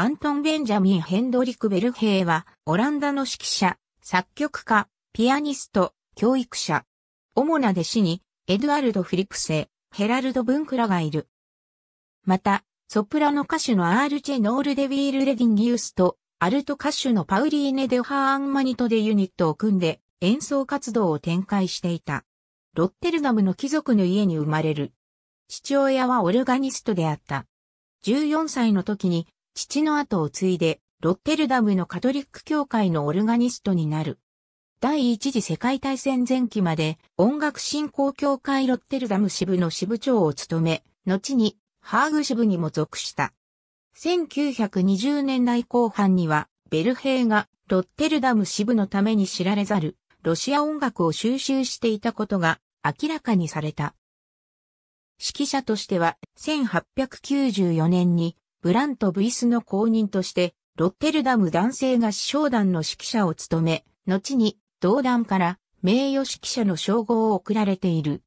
アントン・ベンジャミン・ヘンドリク・ベルヘイは、オランダの指揮者、作曲家、ピアニスト、教育者。主な弟子に、エドゥアルド・フリプセ、ヘラルド・ブンクラがいる。また、ソプラノ歌手のアールチェ・ノール・デ・ヴィール・レディンギウスと、アルト歌手のパウリーネ・デ・ハーン・マニトでユニットを組んで、演奏活動を展開していた。ロッテルダムの貴族の家に生まれる。父親はオルガニストであった。14歳の時に父の後を継いで、ロッテルダムのカトリック教会のオルガニストになる。第一次世界大戦前期まで音楽振興協会ロッテルダム支部の支部長を務め、後にハーグ支部にも属した。1920年代後半にはベルヘイがロッテルダム支部のために知られざるロシア音楽を収集していたことが明らかにされた。指揮者としては1894年にブラント・ブイスの後任として、ロッテルダム男性合唱団の指揮者を務め、後に、同団から名誉指揮者の称号を贈られている。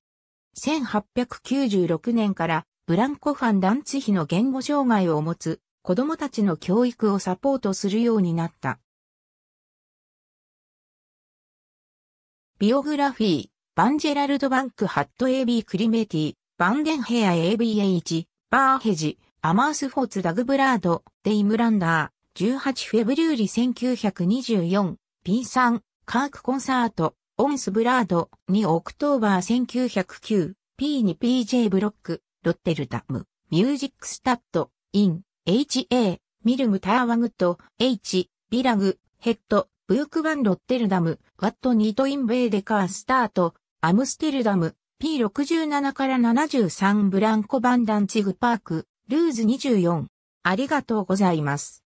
1896年から、ブランコファン・ダンツヒの言語障害を持つ子供たちの教育をサポートするようになった。ビオグラフィー、バンジェラルド・バンク・ハット・ビー・クリメティ、バンデンヘア・エビエイチ、バーヘジ、アマースフォーツ・ダグブラード、デイムランダー、18フェブリューリ1924、P3、カークコンサート、オンスブラード、2オクトーバー1909、P2PJ ブロック、ロッテルダム、ミュージックスタッド、イン、HA、ミルム・ターワグト、H、ビラグ、ヘッド、ブークバン・ロッテルダム、ワット・ニート・イン・ベーデカー・スタート、アムステルダム、P67 から73ブランコ・バンダンチグ・パーク、ルーズ24。ありがとうございます。